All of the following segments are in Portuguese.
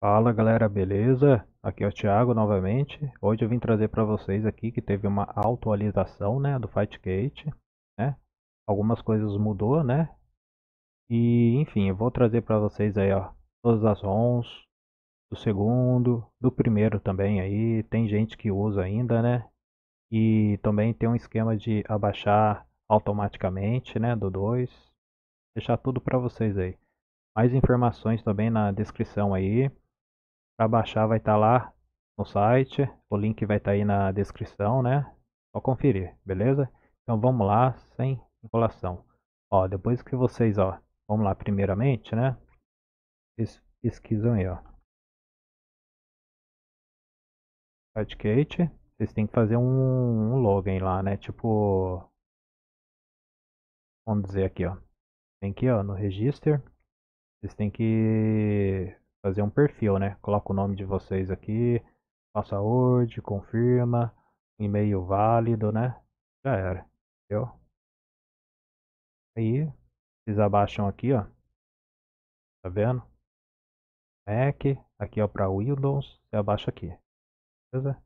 Fala galera, beleza? Aqui é o Thiago novamente. Hoje eu vim trazer para vocês aqui que teve uma atualização, né, do Fightgate, né? Algumas coisas mudou, né? E enfim, eu vou trazer para vocês aí, ó, todas as ROMs do segundo, do primeiro também aí, tem gente que usa ainda, né? E também tem um esquema de abaixar automaticamente, né, do 2. Deixar tudo para vocês aí. Mais informações também na descrição aí. Para baixar vai estar tá lá no site, o link vai estar tá aí na descrição, né? Só conferir, beleza? Então vamos lá, sem enrolação. Ó, depois que vocês, ó, vamos lá primeiramente, né? Vocês pesquisam aí, ó. Sitekate, vocês têm que fazer um, um login lá, né? Tipo, vamos dizer aqui, ó. Tem que, ó, no register, vocês têm que fazer um perfil, né? Coloca o nome de vocês aqui, word confirma, e-mail válido, né? Já era, entendeu? Aí, vocês abaixam aqui, ó. Tá vendo? Mac, aqui ó para Windows, você abaixa aqui. Beleza?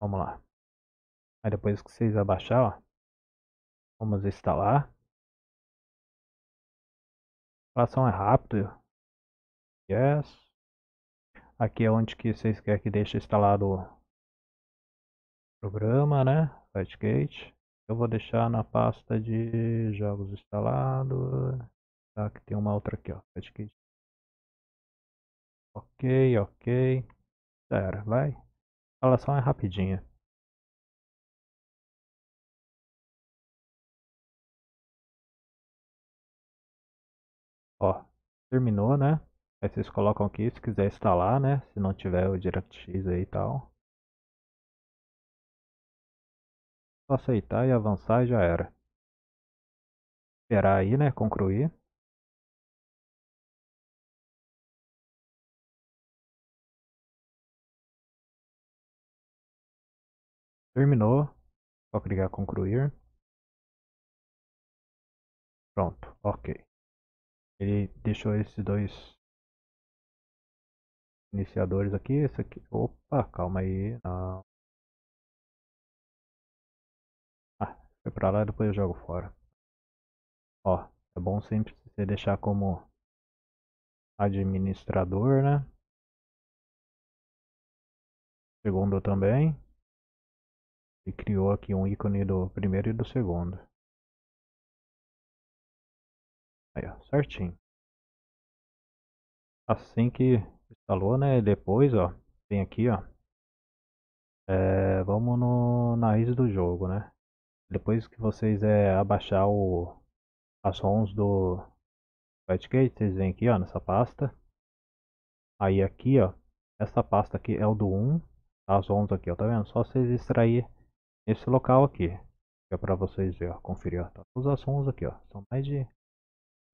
Vamos lá. Aí depois que vocês abaixar, ó, vamos instalar. A instalação é rápida, Yes. Aqui é onde que vocês querem que deixe instalado o programa, né? Fatgate. Eu vou deixar na pasta de jogos instalado. Tá, que tem uma outra aqui, ó. Fatgate. Ok, ok. Espera, vai. A instalação é rapidinha. Ó, terminou, né? Aí vocês colocam aqui se quiser instalar, né? Se não tiver o DirectX aí e tal. Só aceitar e avançar e já era. Esperar aí, né? Concluir. Terminou. Só clicar concluir. Pronto, ok. Ele deixou esses dois iniciadores aqui, esse aqui. Opa, calma aí. Não. Ah, foi pra lá e depois eu jogo fora. Ó, é bom sempre você deixar como administrador, né? Segundo também. E criou aqui um ícone do primeiro e do segundo. Aí, ó, certinho. Assim que falou, né? Depois, ó, vem aqui, ó. É, vamos no nariz do jogo, né? Depois que vocês é, abaixar o, as ROMs do FatGate, vocês vêm aqui, ó, nessa pasta. Aí aqui, ó, essa pasta aqui é o do 1, as ROMs aqui, ó, tá vendo? Só vocês extrair esse local aqui. Que é pra vocês ver, ó, conferir, ó. Tá, todas as ROMs aqui, ó, são mais de,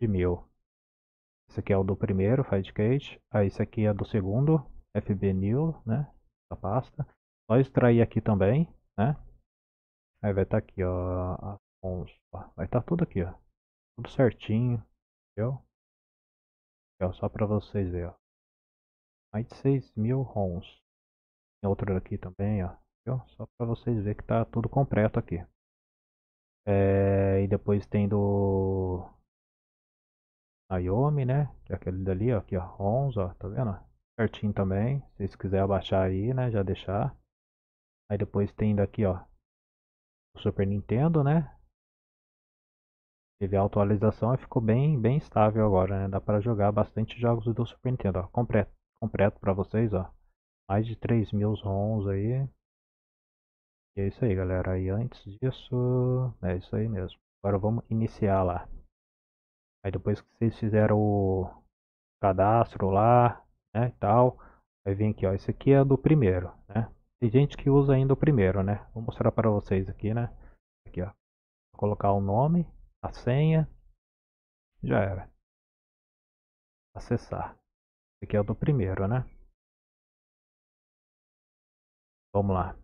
de mil. Esse aqui é o do primeiro, FileCage. Ah, esse aqui é do segundo, New, né? Essa pasta. Só extrair aqui também, né? Aí vai estar tá aqui, ó. Vai estar tá tudo aqui, ó. Tudo certinho, entendeu? É só para vocês verem, ó. Mais de 6 mil ROMs. Tem outro aqui também, ó. Entendeu? Só para vocês verem que tá tudo completo aqui. É, e depois tem do Naomi, né? Que é aquele dali, ó, que é 11, ó, tá vendo? Certinho também, se vocês quiserem abaixar aí, né, já deixar. Aí depois tem daqui, ó, o Super Nintendo, né? Teve atualização e ficou bem, bem estável agora, né? Dá para jogar bastante jogos do Super Nintendo, ó, completo, completo para vocês, ó. Mais de 3 mil ROMs aí. E é isso aí, galera. E antes disso, é isso aí mesmo. Agora vamos iniciar lá. Aí depois que vocês fizeram o cadastro lá, né, e tal, vai vir aqui, ó, esse aqui é do primeiro, né? Tem gente que usa ainda o primeiro, né? Vou mostrar para vocês aqui, né? Aqui, ó. Vou colocar o nome, a senha, já era. Acessar. Esse aqui é o do primeiro, né? Vamos lá.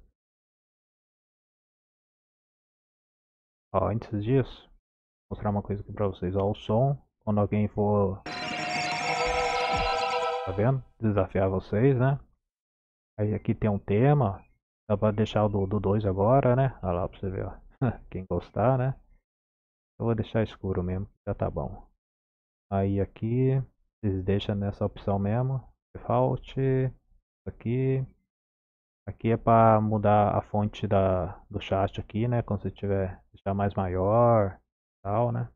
Ó, antes disso, mostrar uma coisa aqui pra vocês, ó, o som, quando alguém for, tá vendo, desafiar vocês, né, aí aqui tem um tema, dá pra deixar o do 2 do agora, né, olha lá pra você ver, ó, quem gostar, né, eu vou deixar escuro mesmo, já tá bom, aí aqui, vocês deixam nessa opção mesmo, default, aqui, Aqui é para mudar a fonte da, do chat aqui, né? Quando você tiver deixar mais maior, tal, né?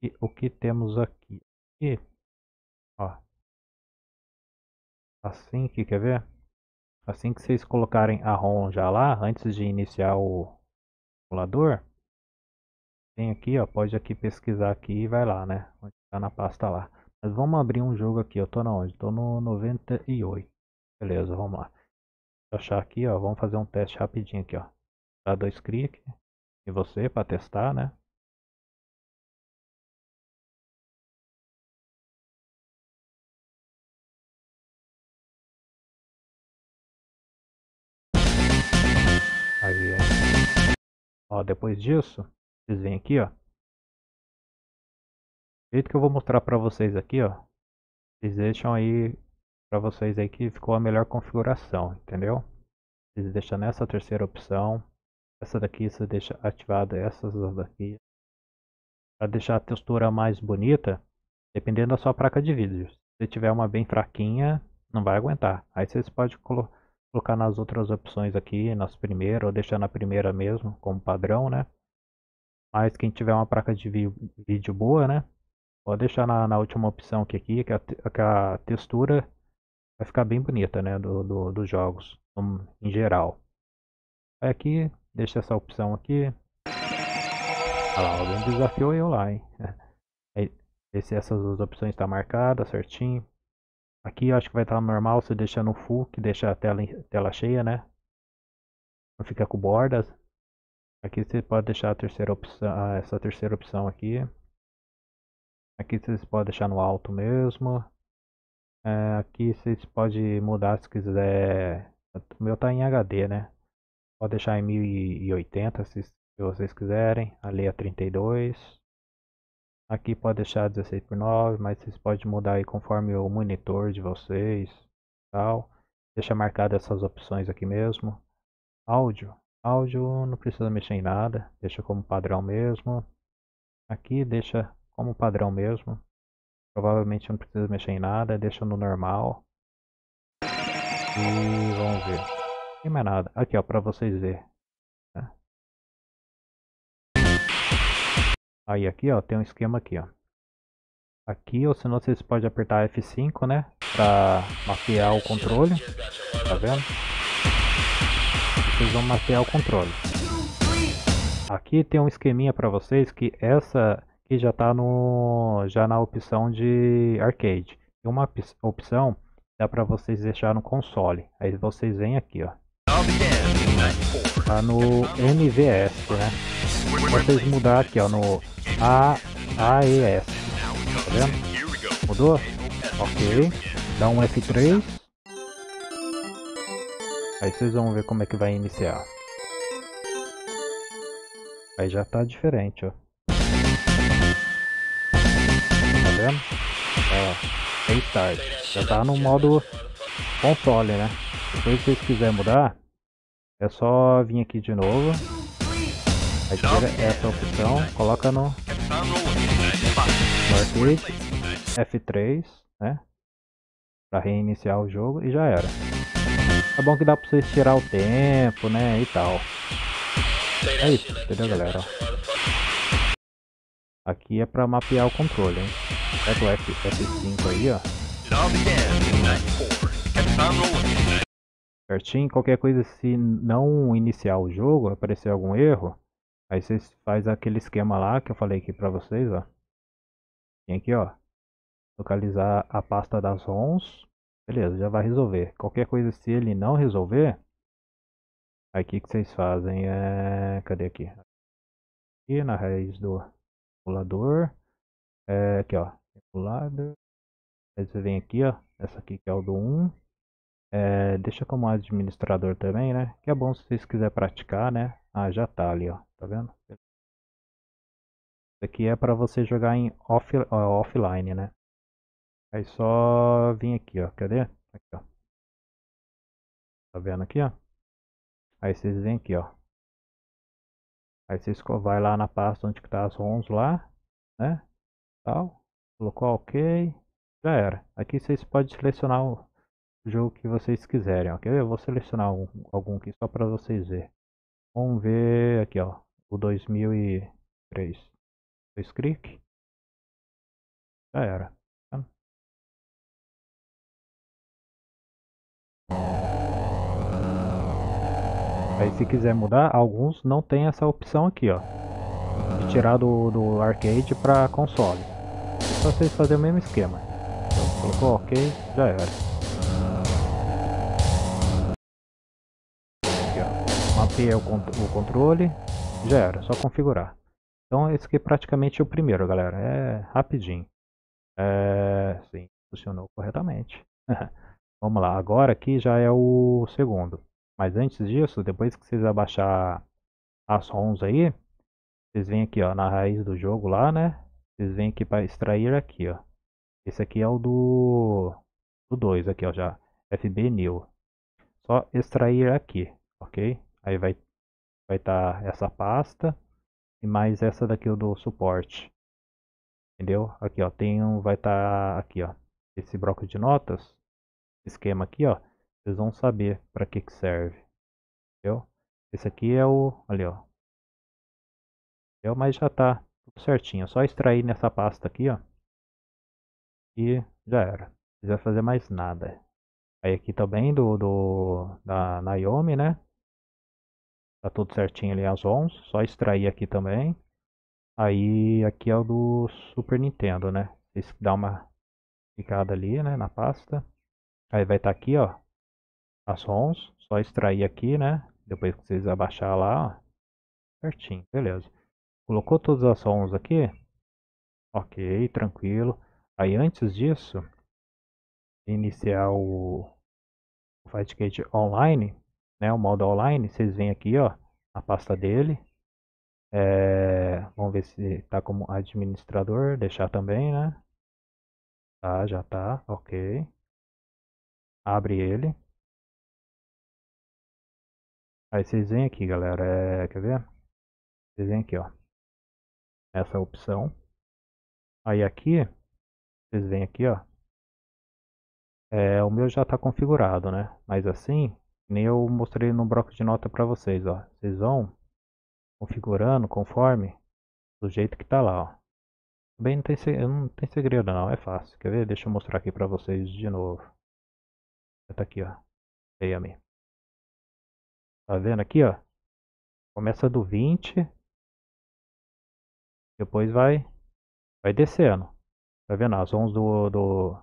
E o que temos aqui? E, ó, assim que quer ver? Assim que vocês colocarem a ROM já lá, antes de iniciar o simulador, tem aqui, ó, pode aqui pesquisar aqui e vai lá, né? tá na pasta lá. Mas vamos abrir um jogo aqui, eu tô na onde? Tô no 98. Beleza, vamos lá. Vou achar aqui, ó, vamos fazer um teste rapidinho aqui, ó. Dá dois cliques e você para testar, né? Ó, depois disso, vocês vêm aqui, ó. O jeito que eu vou mostrar para vocês aqui, ó. Vocês deixam aí para vocês aí que ficou a melhor configuração, entendeu? Vocês deixam nessa terceira opção. Essa daqui você deixa ativada, essas daqui. Para deixar a textura mais bonita, dependendo da sua placa de vídeo. Se tiver uma bem fraquinha, não vai aguentar. Aí vocês podem colocar colocar nas outras opções aqui, nas primeiras, ou deixar na primeira mesmo, como padrão, né? Mas quem tiver uma placa de vídeo boa, né? Pode deixar na, na última opção aqui, aqui que, a, que a textura vai ficar bem bonita, né? Do, do, dos jogos, em geral. Vai aqui, deixa essa opção aqui. Olha lá, alguém desafiou eu lá, hein? Esse, essas duas opções estão tá marcadas certinho. Aqui eu acho que vai estar normal, se deixar no full, que deixa a tela, tela cheia, né? Não fica com bordas. Aqui você pode deixar a terceira opção, ah, essa terceira opção aqui. Aqui vocês podem deixar no alto mesmo. É, aqui vocês podem mudar se quiser. O meu tá em HD, né? Pode deixar em 1080 se, se vocês quiserem. Ali é 32. Aqui pode deixar 16 por 9, mas vocês podem mudar aí conforme o monitor de vocês, tal. Deixa marcado essas opções aqui mesmo. Áudio. Áudio não precisa mexer em nada, deixa como padrão mesmo. Aqui deixa como padrão mesmo. Provavelmente não precisa mexer em nada, deixa no normal. E vamos ver. Não tem mais nada. Aqui ó, para vocês verem. Aí aqui, ó, tem um esquema aqui, ó. Aqui, ou senão vocês podem apertar F5, né? Pra mapear o controle. Tá vendo? Vocês vão mapear o controle. Aqui tem um esqueminha pra vocês que essa aqui já tá no, já na opção de arcade. Tem uma opção dá pra vocês deixar no console. Aí vocês vêm aqui, ó. Tá no MVS, né? vocês mudar aqui ó, no A, AES, tá vendo? Mudou? Ok, dá um F3, aí vocês vão ver como é que vai iniciar. Aí já tá diferente, ó. Tá vendo? Ó, restart. Já tá no modo console, né? Depois se vocês quiserem mudar, é só vir aqui de novo Atira essa opção, coloca no F3, né? Pra reiniciar o jogo e já era. É bom que dá pra vocês tirar o tempo, né? E tal. É isso, entendeu galera? Aqui é pra mapear o controle, hein? Pega o F, F5 aí, ó. Certinho, qualquer coisa se não iniciar o jogo, aparecer algum erro, Aí vocês faz aquele esquema lá que eu falei aqui pra vocês, ó. Tem aqui, ó. Localizar a pasta das ROMs. Beleza, já vai resolver. Qualquer coisa, se ele não resolver, o que vocês fazem é... Cadê aqui? Aqui na raiz do emulador. É, aqui, ó. Emulador. Aí você vem aqui, ó. Essa aqui que é o do 1. É, deixa como administrador também, né? Que é bom se vocês quiserem praticar, né? Ah, já tá ali, ó tá vendo? Isso aqui é para você jogar em off, offline, né? Aí só vim aqui, ó, ver? Aqui, ó. Tá vendo aqui, ó? Aí vocês vêm aqui, ó. Aí vocês vai lá na pasta onde que tá as ROMs lá, né? Tal. Colocou OK. Já era. Aqui vocês podem selecionar o jogo que vocês quiserem, ok? Eu vou selecionar algum, algum aqui só para vocês verem. Vamos ver aqui, ó o tipo, 2003 dois cliques já era aí se quiser mudar alguns não tem essa opção aqui ó de tirar do, do arcade para console é vocês fazerem o mesmo esquema então, colocou ok já era mapeia o, controle já era, só configurar. Então esse aqui é praticamente o primeiro, galera, é rapidinho. É, sim, funcionou corretamente. Vamos lá, agora aqui já é o segundo. Mas antes disso, depois que vocês abaixar as ROMs aí, vocês vêm aqui ó, na raiz do jogo lá, né? Vocês vêm aqui para extrair aqui, ó. Esse aqui é o do do 2 aqui, ó, já FB new. Só extrair aqui, OK? Aí vai vai estar tá essa pasta e mais essa daqui do suporte. Entendeu? Aqui, ó, tem um, vai estar tá aqui, ó, esse bloco de notas, esquema aqui, ó, vocês vão saber para que que serve. Entendeu? Esse aqui é o, ali, ó. Entendeu? Mas já tá tudo certinho, é só extrair nessa pasta aqui, ó. E já era. Não precisa fazer mais nada. Aí aqui também do, do da Naomi, né? Tá tudo certinho ali as 11. Só extrair aqui também. Aí aqui é o do Super Nintendo, né? Vocês dá uma picada ali, né? Na pasta. Aí vai estar tá aqui, ó. As ROMs. Só extrair aqui, né? Depois que vocês abaixar lá, ó. Certinho, beleza. Colocou todas as ROMs aqui. Ok, tranquilo. Aí antes disso, iniciar o Fightgate Online, né, o modo online, vocês vêm aqui, ó, a pasta dele. É, vamos ver se tá como administrador, deixar também, né? Tá, já tá, ok. Abre ele. Aí vocês vêm aqui, galera, é, quer ver? Vocês vêm aqui, ó. Essa opção. Aí aqui, vocês vêm aqui, ó. É, o meu já está configurado, né? Mas assim, nem eu mostrei no bloco de nota para vocês, ó. Vocês vão configurando conforme do jeito que tá lá, ó. Também não tem, não tem segredo não, é fácil. Quer ver? Deixa eu mostrar aqui para vocês de novo. Tá aqui, ó. Aí, amém. Tá vendo aqui, ó? Começa do 20. Depois vai vai descendo. Tá vendo? As ondas do, do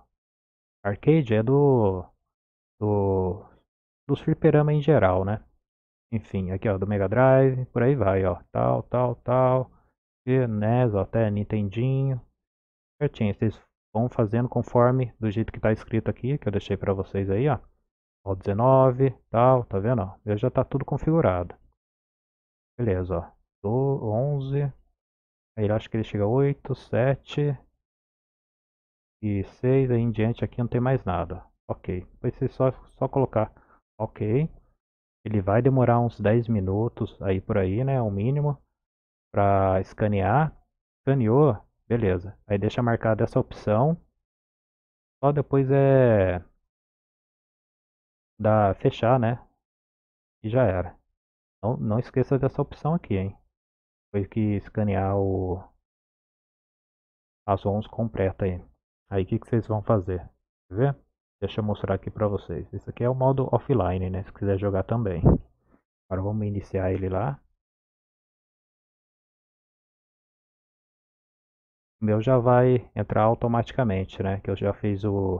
arcade é do do dos fliperama em geral, né? Enfim, aqui ó, do Mega Drive, por aí vai, ó, tal, tal, tal, e NES, ó, até Nintendinho, certinho, vocês vão fazendo conforme do jeito que tá escrito aqui, que eu deixei para vocês aí, ó, ó, 19, tal, tá vendo, ó, eu já tá tudo configurado, beleza, ó, do 11, aí eu acho que ele chega 8, 7 e 6, aí em diante aqui não tem mais nada, ó. ok, depois vocês só, só colocar Ok. Ele vai demorar uns 10 minutos aí por aí, né? O mínimo. Para escanear. Escaneou. Beleza. Aí deixa marcada essa opção. Só depois é. Da fechar, né? E já era. Não, não esqueça dessa opção aqui, hein? Foi que escanear o. As ONs completa aí. Aí o que, que vocês vão fazer? Quer ver? Deixa eu mostrar aqui para vocês. Esse aqui é o modo offline, né? Se quiser jogar também. Agora vamos iniciar ele lá. O meu já vai entrar automaticamente, né? Que eu já fiz o,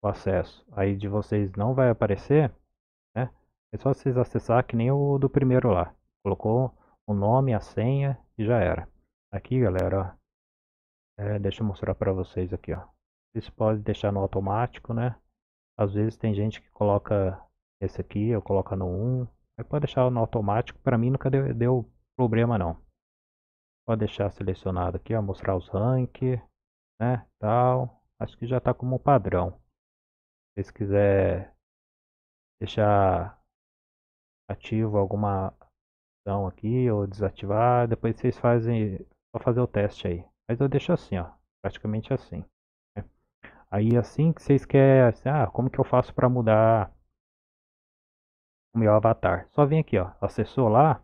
o acesso. Aí de vocês não vai aparecer, né? É só vocês acessar que nem o do primeiro lá. Colocou o nome, a senha e já era. Aqui, galera, é, deixa eu mostrar para vocês aqui, ó. Vocês podem deixar no automático, né? Às vezes tem gente que coloca esse aqui, eu coloco no 1. Aí pode deixar no automático, para mim nunca deu, deu, problema não. Pode deixar selecionado aqui, ó, mostrar os rank, né, tal. Acho que já está como padrão. Se quiser deixar ativo alguma opção aqui ou desativar, depois vocês fazem, só fazer o teste aí. Mas eu deixo assim, ó, praticamente assim. Aí assim que vocês querem, assim, ah, como que eu faço para mudar o meu avatar? Só vem aqui, ó, acessou lá,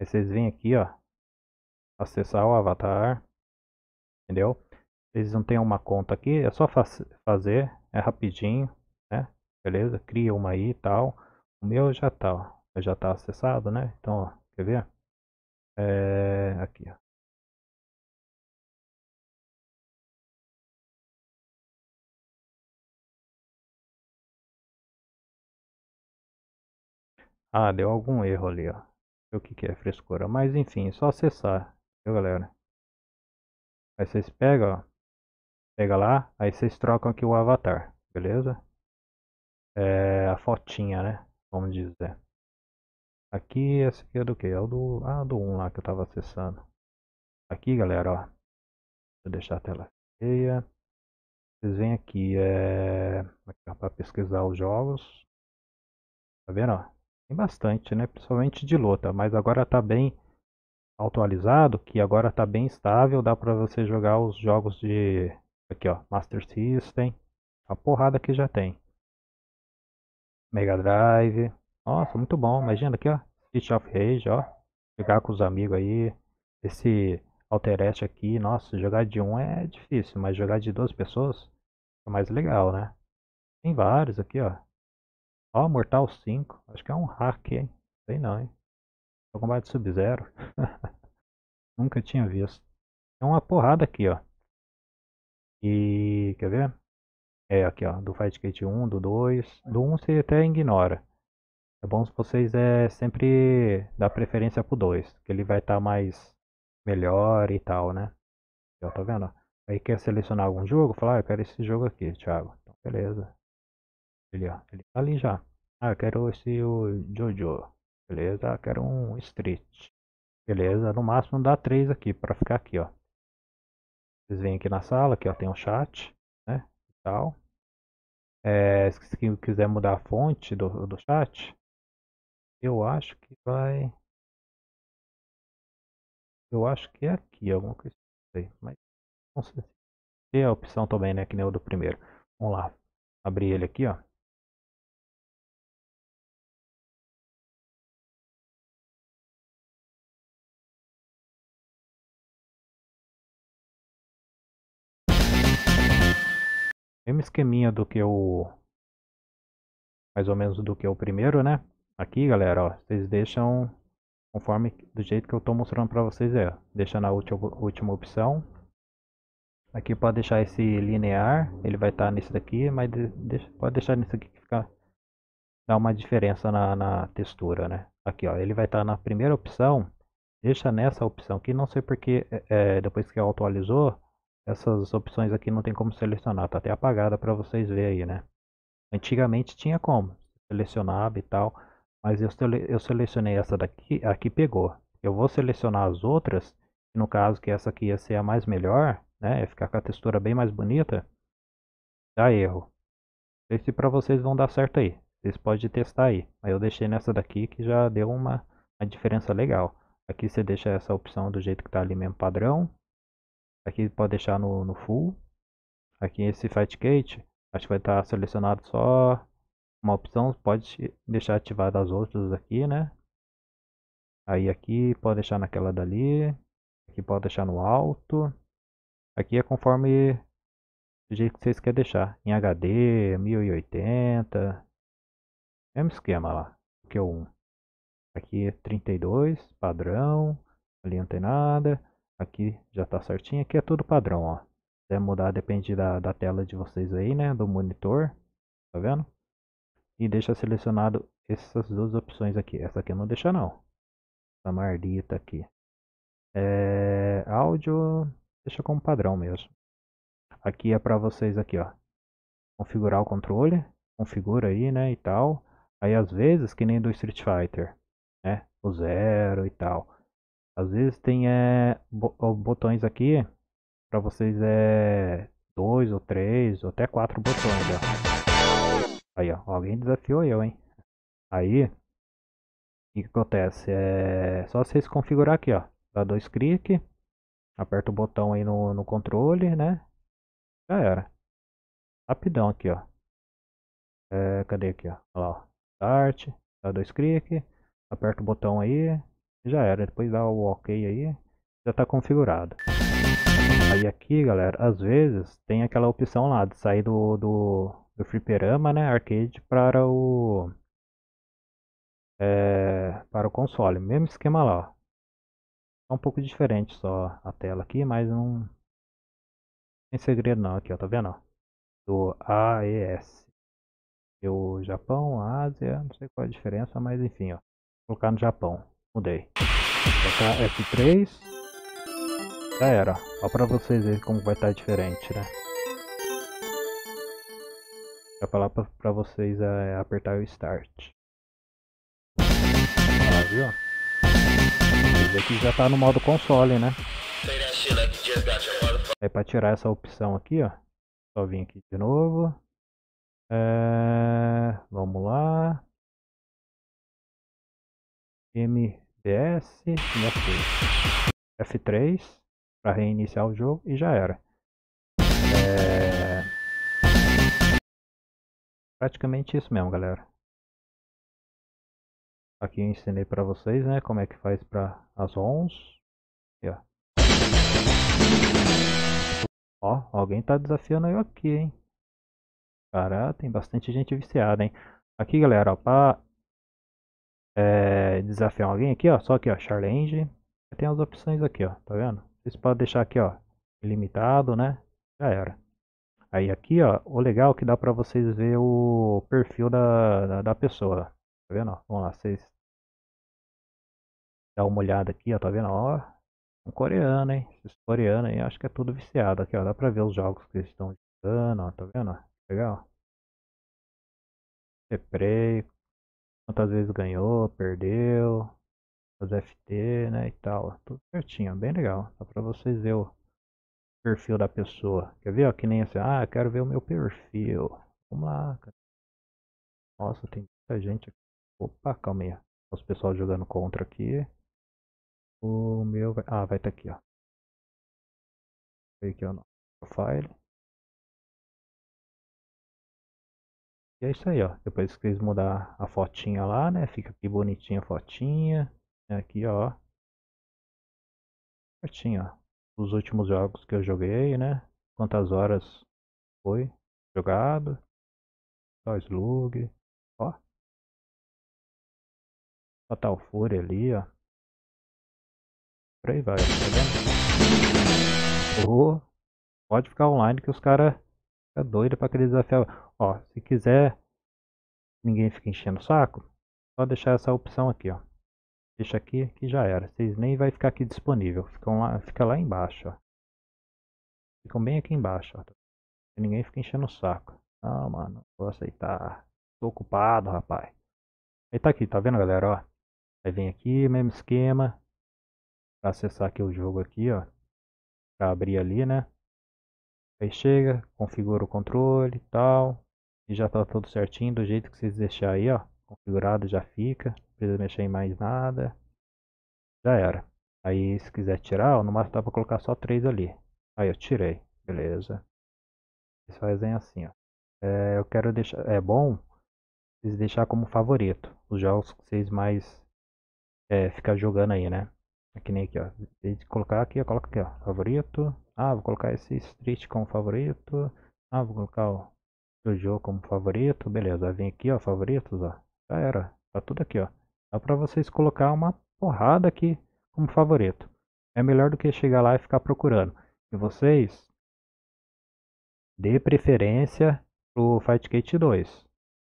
aí vocês vêm aqui, ó, acessar o avatar, entendeu? Vocês não tem uma conta aqui, é só fazer, é rapidinho, né? Beleza? Cria uma aí e tal. O meu já tá, ó, já tá acessado, né? Então, ó, quer ver? É, aqui, ó. Ah, deu algum erro ali, ó. O que que é frescura. Mas enfim, é só acessar, viu galera? Aí vocês pegam, ó. Pega lá, aí vocês trocam aqui o avatar, beleza? É a fotinha, né? Vamos dizer. Aqui, esse aqui é do que? É o do, ah, do 1 lá que eu tava acessando. Aqui, galera, ó. Vou deixar a tela cheia. Vocês vêm aqui, é... para pesquisar os jogos. Tá vendo, ó? Tem bastante, né? Principalmente de luta, mas agora está bem atualizado, que agora está bem estável, dá para você jogar os jogos de aqui, ó, Master System, a porrada que já tem. Mega Drive. Nossa, muito bom. Imagina aqui, ó, Street of Rage, ó. Jogar com os amigos aí. Esse Alterest aqui, nossa, jogar de um é difícil, mas jogar de duas pessoas é mais legal, né? Tem vários aqui, ó. Ó, oh, Mortal 5. Acho que é um hack, hein? Sei não, hein? É o combate Sub-Zero. Nunca tinha visto. É uma porrada aqui, ó. E... quer ver? É, aqui, ó. Do Fight Gate 1, do 2. Do 1 você até ignora. É bom se vocês é, sempre dar preferência pro 2. Que ele vai estar tá mais melhor e tal, né? Ó, tá vendo? Aí quer selecionar algum jogo? Fala, ah, eu quero esse jogo aqui, Thiago. Então, beleza. Ele, ó, ele tá ali já. Ah, eu quero esse o Jojo. Beleza, eu quero um Street. Beleza, no máximo dá três aqui para ficar aqui, ó. Vocês vêm aqui na sala, aqui ó, tem um chat, né? E tal. É, se quiser mudar a fonte do, do chat, eu acho que vai. Eu acho que é aqui, alguma coisa. Não assim, sei, mas não sei. Tem a opção também, né? Que nem o do primeiro. Vamos lá. Abrir ele aqui, ó. Mesmo esqueminha do que o... Mais ou menos do que o primeiro, né? Aqui, galera, ó, vocês deixam conforme do jeito que eu estou mostrando para vocês é deixa na última, última opção aqui pode deixar esse linear ele vai estar tá nesse daqui mas deixa, pode deixar nesse aqui que fica dá uma diferença na, na textura né aqui ó ele vai estar tá na primeira opção deixa nessa opção aqui não sei porque é, é, depois que atualizou essas opções aqui não tem como selecionar, tá até apagada para vocês verem aí, né? Antigamente tinha como, selecionava e tal, mas eu, sele eu selecionei essa daqui, aqui pegou. Eu vou selecionar as outras, no caso que essa aqui ia ser a mais melhor, né? Ia ficar com a textura bem mais bonita, dá erro. Não sei se para vocês vão dar certo aí, vocês podem testar aí. Mas eu deixei nessa daqui que já deu uma, uma diferença legal. Aqui você deixa essa opção do jeito que tá ali mesmo padrão, Aqui pode deixar no, no full. Aqui esse gate acho que vai estar tá selecionado só uma opção. Pode deixar ativada as outras aqui, né? Aí aqui pode deixar naquela dali. Aqui pode deixar no alto. Aqui é conforme o jeito que vocês querem deixar. Em HD, 1080. Mesmo esquema lá. Que o 1. Aqui é 32, padrão. Ali não tem nada. Aqui já está certinho, aqui é tudo padrão, ó. Deve mudar, depende da, da tela de vocês aí, né, do monitor, tá vendo? E deixa selecionado essas duas opções aqui, essa aqui não deixa não. Essa mardita aqui. É, áudio, deixa como padrão mesmo. Aqui é para vocês aqui, ó. Configurar o controle, configura aí, né, e tal. Aí às vezes, que nem do Street Fighter, né, o zero e tal. Às vezes tem é, botões aqui para vocês é dois ou três ou até quatro botões. Ó. Aí ó, alguém desafiou eu, hein? Aí o que, acontece? É só vocês configurar aqui, ó. Dá dois clique aperta o botão aí no, no controle, né? Já era. Rapidão aqui, ó. É, cadê aqui, ó? lá, ó. Start, dá dois clique aperta o botão aí, já era. Depois dá o ok aí, já está configurado. Aí aqui, galera, às vezes tem aquela opção lá de sair do, do, do fliperama, né, arcade, para o, é, para o console. Mesmo esquema lá, É um pouco diferente só a tela aqui, mas não, tem segredo não aqui, ó, tá vendo? Do AES. o Japão, Ásia, não sei qual é a diferença, mas enfim, ó. colocar no Japão. Mudei. colocar F3. Já era. Só pra vocês verem como vai estar tá diferente, né? Pra falar pra, pra vocês é apertar o Start. Ah, viu? Esse aqui já tá no modo console, né? Aí pra tirar essa opção aqui, ó. Só vim aqui de novo. É... Vamos lá. M PS, F3 para reiniciar o jogo e já era. É... Praticamente isso mesmo, galera. Aqui eu ensinei para vocês, né, como é que faz para as ONs. Ó, alguém tá desafiando eu aqui, hein. Cara, tem bastante gente viciada, hein. Aqui, galera, é, desafiar alguém aqui, ó. Só aqui, ó, challenge. Tem as opções aqui, ó. Tá vendo? Vocês podem deixar aqui, ó, ilimitado, né? Já era. Aí aqui, ó, o legal é que dá pra vocês ver o perfil da, da, da pessoa. Tá vendo? Vamos lá, vocês dá uma olhada aqui, ó, tá vendo? Ó, um coreano, hein? Esses coreanos aí, acho que é tudo viciado aqui, ó. Dá pra ver os jogos que eles estão jogando, ó, tá vendo? Legal. Repreio, quantas vezes ganhou, perdeu, as FT, né, e tal. Tudo certinho, bem legal. Só para vocês verem o perfil da pessoa. Quer ver, ó, que nem assim, ah, quero ver o meu perfil. Vamos lá, cara. Nossa, tem muita gente aqui. Opa, aí. Os pessoal jogando contra aqui. O meu vai... Ah, vai estar tá aqui, ó. Aqui, ó, no profile. E é isso aí, ó. Depois que eles mudar a fotinha lá, né? Fica aqui bonitinha a fotinha. Né, aqui, ó. Certinho, ó. Os últimos jogos que eu joguei, né? Quantas horas foi jogado. Só slug. Ó. total tá Fury ali, ó. Por aí vai, tá vendo? Oh, pode ficar online que os caras Tá doida pra aquele desafio. Ó, se quiser ninguém fica enchendo o saco, só deixar essa opção aqui, ó. Deixa aqui que já era. Vocês nem vai ficar aqui disponível. Ficam lá, fica lá embaixo, ó. Ficam bem aqui embaixo, ó. Ninguém fica enchendo o saco. Não, mano, vou aceitar. Tô ocupado, rapaz. Aí tá aqui, tá vendo, galera, ó. Aí vem aqui, mesmo esquema. Pra acessar aqui o jogo aqui, ó. Pra abrir ali, né? Aí chega, configura o controle e tal. E já tá tudo certinho, do jeito que vocês deixar aí, ó. Configurado já fica, não precisa mexer em mais nada. Já era. Aí se quiser tirar, ó, no máximo dá pra colocar só três ali. Aí eu tirei, beleza. Vocês fazem assim, ó. É, eu quero deixar, é bom vocês deixar como favorito os jogos que vocês mais é, ficar jogando aí, né? Aqui é nem aqui, ó. De colocar aqui, eu coloco aqui, ó. Favorito. Ah, vou colocar esse street como favorito. Ah, vou colocar o jogo como favorito. Beleza, vem aqui, ó. Favoritos, ó. Já era. Tá tudo aqui, ó. Dá pra vocês colocar uma porrada aqui como favorito. É melhor do que chegar lá e ficar procurando. E vocês dê preferência pro fightgate 2.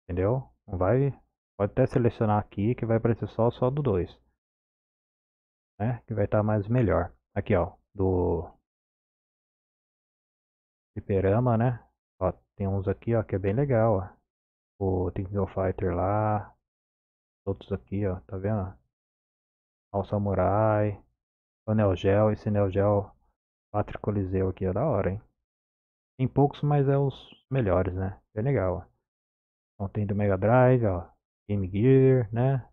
Entendeu? Não vai. Pode até selecionar aqui que vai aparecer só, só do 2 né? Que vai estar tá mais melhor. Aqui, ó, do Hiperama, né? Ó, tem uns aqui, ó, que é bem legal, ó. O Tingle Fighter lá. Outros aqui, ó, tá vendo? Ao Samurai. O Neo Geo, esse Neo Geo Patrick Coliseu aqui é da hora, hein? Tem poucos, mas é os melhores, né? É legal, ó. Então tem do Mega Drive, ó. Game Gear, né?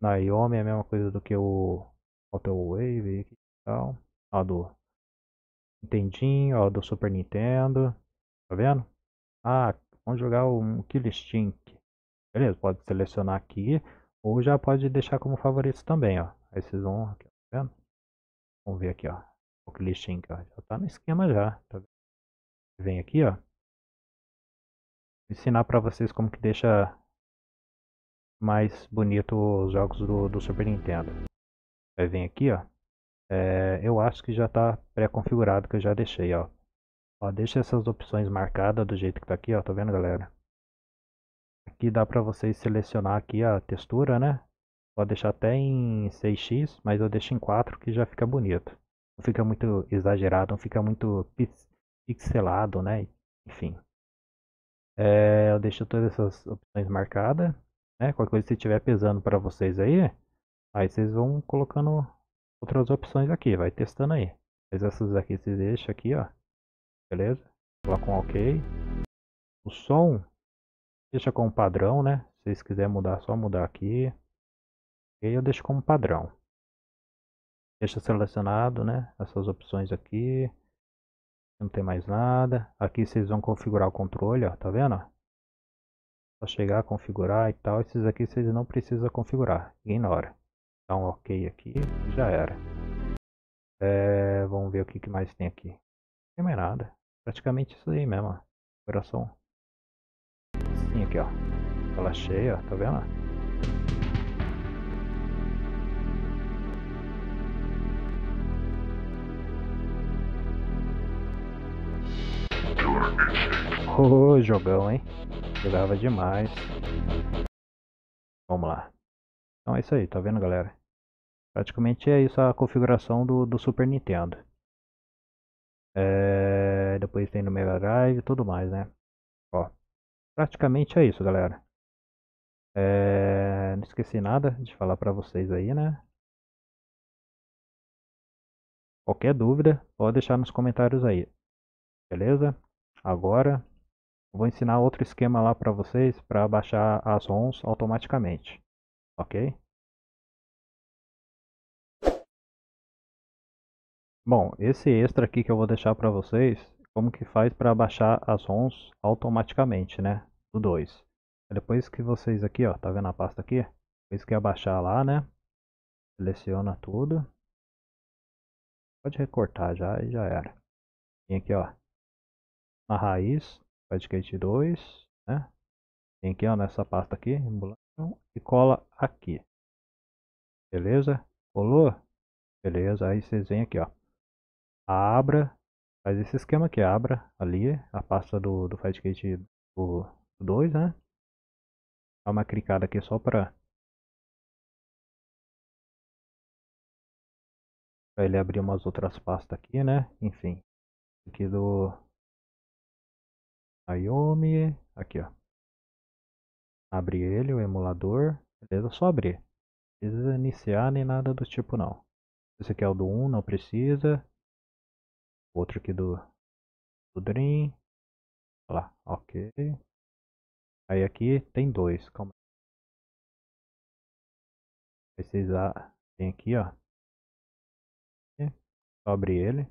Naomi é a mesma coisa do que o Autoway, Wave, aqui e tal. Ó do Nintendinho, ó do Super Nintendo. Tá vendo? Ah, vamos jogar um Kill Stink. Beleza, pode selecionar aqui. Ou já pode deixar como favoritos também, ó. Aí vocês vão, aqui, tá vendo? Vamos ver aqui, ó. O Kill Stink, ó. Já tá no esquema já, tá vendo? Vem aqui, ó. Vou ensinar pra vocês como que deixa mais bonito os jogos do, do Super Nintendo vai vir aqui, ó. É, eu acho que já está pré-configurado, que eu já deixei, ó. ó. Deixa essas opções marcadas do jeito que está aqui, ó. Tá vendo, galera? Aqui dá para vocês selecionar aqui a textura, né? Pode deixar até em 6x, mas eu deixo em 4 que já fica bonito. Não fica muito exagerado, não fica muito pixelado, né? Enfim. É, eu deixo todas essas opções marcadas. Né? Qualquer coisa, se estiver pesando para vocês aí, Aí vocês vão colocando outras opções aqui, vai testando aí. Mas essas aqui vocês deixam aqui, ó. Beleza? Colocam um OK. O som deixa como padrão, né? Se vocês quiserem mudar, só mudar aqui. E eu deixo como padrão. Deixa selecionado, né? Essas opções aqui. Não tem mais nada. Aqui vocês vão configurar o controle, ó. Tá vendo? Só chegar, configurar e tal. Esses aqui vocês não precisam configurar. Ignora. Dá um ok aqui e já era. É, vamos ver o que, que mais tem aqui. Não tem mais nada. Praticamente isso aí mesmo. Coração. assim aqui ó. ela cheia, ó. tá vendo? Ô, oh, jogão, hein? Jogava demais. Vamos lá. Então é isso aí, tá vendo galera? Praticamente é isso a configuração do, do Super Nintendo. É, depois tem no Mega Drive e tudo mais, né? Ó, praticamente é isso galera. É, não esqueci nada de falar pra vocês aí, né? Qualquer dúvida, pode deixar nos comentários aí. Beleza? Agora, vou ensinar outro esquema lá para vocês para baixar as ROMs automaticamente ok? Bom, esse extra aqui que eu vou deixar para vocês, como que faz para baixar as ROMs automaticamente, né? Do 2. Depois que vocês aqui, ó, tá vendo a pasta aqui? Depois que abaixar lá, né? Seleciona tudo. Pode recortar já e já era. Vem aqui, ó. Na raiz, Padgate 2, né? Vem aqui, ó, nessa pasta aqui, então, e cola aqui. Beleza? Colou? Beleza, aí vocês vêm aqui, ó. Abra, faz esse esquema aqui, abra ali a pasta do, do FightKit 2, né? Dá uma clicada aqui só para ele abrir umas outras pastas aqui, né? Enfim, aqui do Naomi, aqui ó. Abre ele, o emulador. Beleza, só abrir. Não precisa iniciar nem nada do tipo não. Esse aqui é o do 1, não precisa. Outro aqui do, do Dream. Olha lá, ok. Aí aqui tem dois, calma. Aí vocês tem aqui, ó. Só abre ele.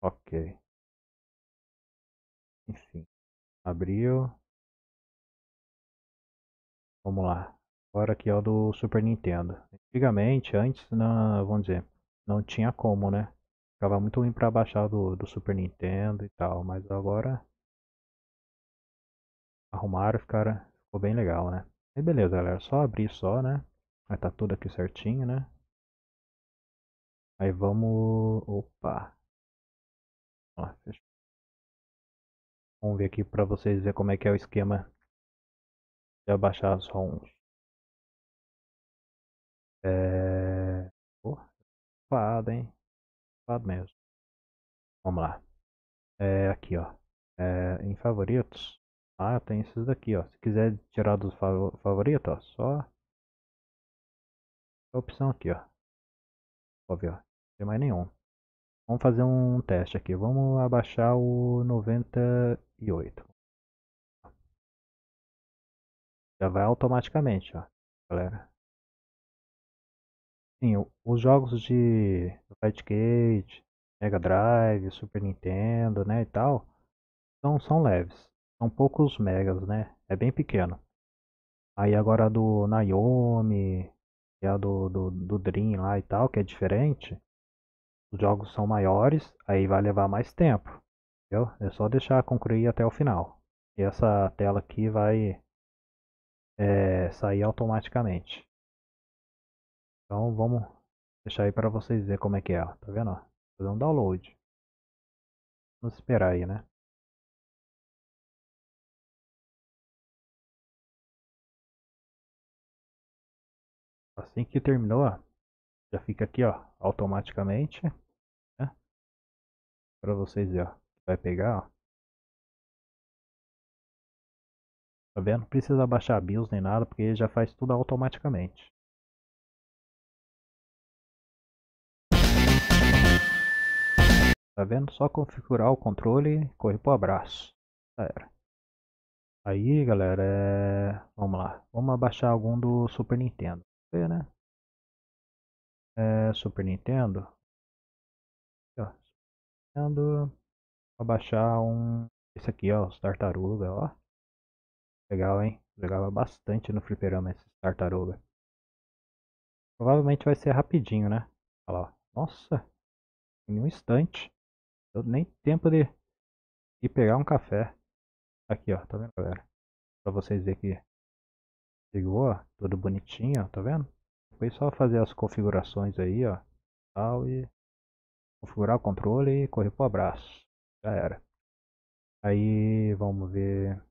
Ok. Abriu. Vamos lá. Agora aqui é o do Super Nintendo. Antigamente, antes, na, vamos dizer, não tinha como, né? Ficava muito ruim pra baixar do, do Super Nintendo e tal, mas agora arrumaram, ficaram, ficou bem legal, né? E beleza, galera, só abrir só, né? Aí tá tudo aqui certinho, né? Aí vamos... Opa! Ó, fechou. Vamos ver aqui para vocês ver como é que é o esquema de abaixar os ROMs. É... fado, hein? Fado mesmo. Vamos lá. É aqui, ó. É, em favoritos. Ah, tem esses daqui, ó. Se quiser tirar dos favoritos, ó, só a opção aqui, ó. Óbvio, ó. Não tem mais nenhum. Vamos fazer um teste aqui. Vamos abaixar o 90 e 8. Já vai automaticamente, ó, galera. Sim, os jogos de Fightgate, Mega Drive, Super Nintendo, né, e tal, são, são leves. São poucos megas, né? É bem pequeno. Aí agora a do Naomi, e é a do, do, do Dream lá e tal, que é diferente. Os jogos são maiores, aí vai levar mais tempo. Entendeu? É só deixar concluir até o final. E essa tela aqui vai é, sair automaticamente. Então vamos deixar aí para vocês ver como é que é. Tá vendo? Vou fazer um download. Vamos esperar aí, né? Assim que terminou, já fica aqui ó, automaticamente né? para vocês verem vai pegar, ó. Tá vendo? Não precisa baixar BIOS nem nada, porque ele já faz tudo automaticamente. Tá vendo? Só configurar o controle e correr pro abraço. Já era. Aí, galera, é... vamos lá. Vamos abaixar algum do Super Nintendo. Ver, né? É, Super Nintendo. Ó, Super Nintendo vou baixar um. Esse aqui, ó, os tartaruga, ó. Legal, hein? Jogava bastante no fliperama esses tartaruga. Provavelmente vai ser rapidinho, né? Olha lá, nossa! Em um instante. Deu nem tempo de, ir pegar um café. Aqui, ó, tá vendo, galera? Pra vocês verem que chegou, ó, tudo bonitinho, ó, tá vendo? Foi só fazer as configurações aí, ó, tal, e configurar o controle e correr pro abraço. Já era. Aí vamos ver.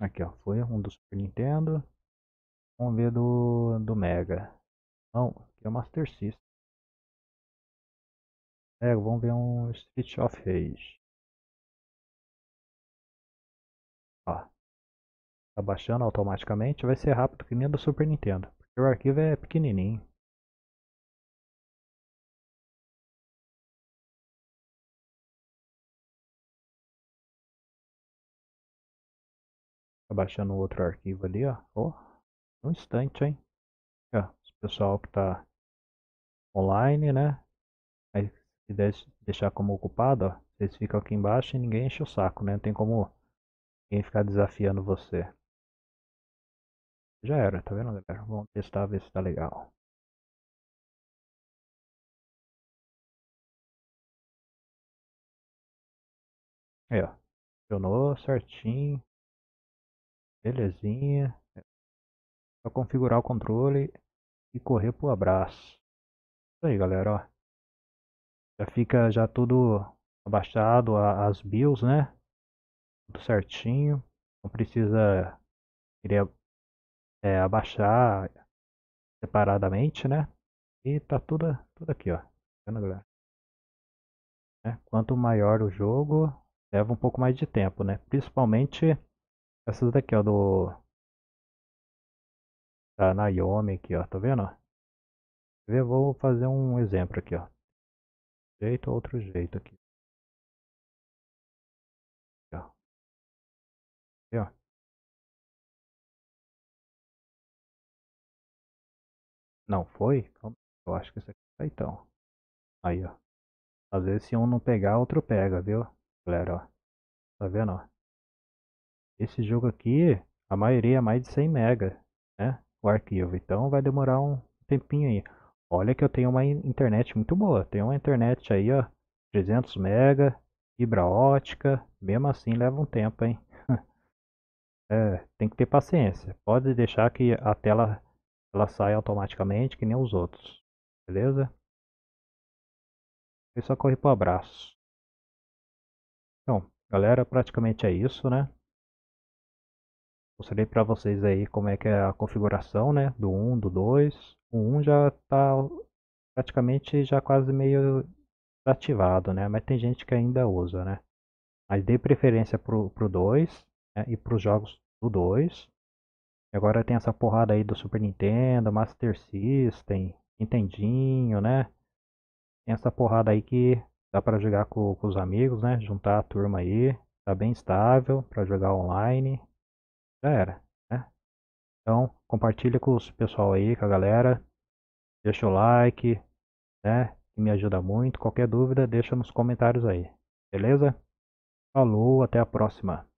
Aqui ó, foi um do Super Nintendo. Vamos ver do, do Mega. Não, aqui é o Master System. É, vamos ver um Street of Rage. Ó. Tá baixando automaticamente. Vai ser rápido que nem do Super Nintendo. Porque o arquivo é pequenininho. baixando outro arquivo ali, ó. Um instante, hein? Ó, o pessoal que tá online, né? Aí se deixar como ocupado, ó, vocês ficam aqui embaixo e ninguém enche o saco, né? Não tem como ninguém ficar desafiando você. Já era, tá vendo, galera? Vamos testar, ver se tá legal. Aí, ó. Funcionou certinho. Belezinha. Só configurar o controle e correr pro abraço. Isso aí, galera, ó. Já fica já tudo abaixado as BIOS, né? Tudo certinho. Não precisa querer é, abaixar separadamente, né? E tá tudo, tudo aqui, ó. Tá é, quanto maior o jogo, leva um pouco mais de tempo, né? Principalmente essas daqui, ó, do... Da Naomi aqui, ó, tá vendo, ó? Eu vou fazer um exemplo aqui, ó. Jeito, outro jeito aqui. aqui ó. Aqui, ó. Não foi? Eu acho que isso aqui tá então. Aí, ó. Às vezes se um não pegar, outro pega, viu? Galera, ó. Tá vendo, ó? esse jogo aqui, a maioria é mais de 100 mega, né? O arquivo, então vai demorar um tempinho aí. Olha que eu tenho uma internet muito boa, tenho uma internet aí, ó, 300 mega, fibra ótica, mesmo assim leva um tempo, hein? é, tem que ter paciência. Pode deixar que a tela ela sai automaticamente, que nem os outros. Beleza? Eu só corri pro abraço. Então, galera, praticamente é isso, né? Mostrei para vocês aí como é que é a configuração, né, do 1, do 2. O 1 já tá praticamente já quase meio desativado, né, mas tem gente que ainda usa, né. Mas dei preferência pro, pro 2 né? e para os jogos do 2. E agora tem essa porrada aí do Super Nintendo, Master System, Nintendinho, né. Tem essa porrada aí que dá para jogar com, com os amigos, né, juntar a turma aí. Tá bem estável para jogar online já era, né? Então, compartilha com o pessoal aí, com a galera. Deixa o like, né? Que me ajuda muito. Qualquer dúvida, deixa nos comentários aí. Beleza? Falou, até a próxima.